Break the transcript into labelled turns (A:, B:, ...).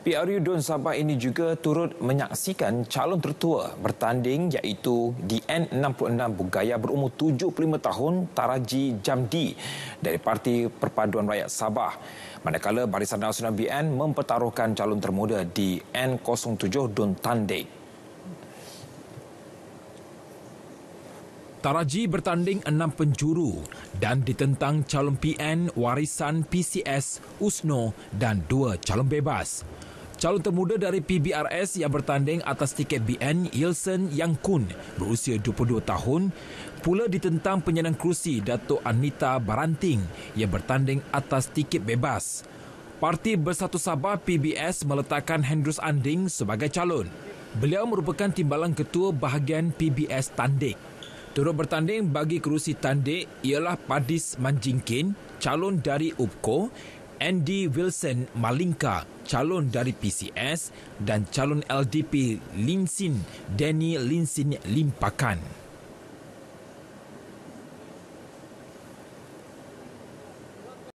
A: PRU Dun Sabah ini juga turut menyaksikan calon tertua bertanding iaitu DN66 Bugaya berumur 75 tahun Taraji Jamdi dari Parti Perpaduan Rakyat Sabah. Manakala Barisan Nasional BN mempertaruhkan calon termuda di n 07 Dun Tandik. Taraji bertanding enam penjuru dan ditentang calon PN warisan PCS Usno dan dua calon bebas calon termuda dari PBRS yang bertanding atas tiket BN Ilsen Yang Kun berusia 22 tahun pula ditentang penyandang kerusi Datuk Anita Baranting yang bertanding atas tiket bebas. Parti Bersatu Sabah PBS meletakkan Hendrus Anding sebagai calon. Beliau merupakan timbalan ketua bahagian PBS Tandik. Turut bertanding bagi kerusi Tandik ialah Padis Manjingkin, calon dari UPKO Andy Wilson Malinka, calon dari PCS dan calon LDP Linsin, Danny Linsin Limpakan.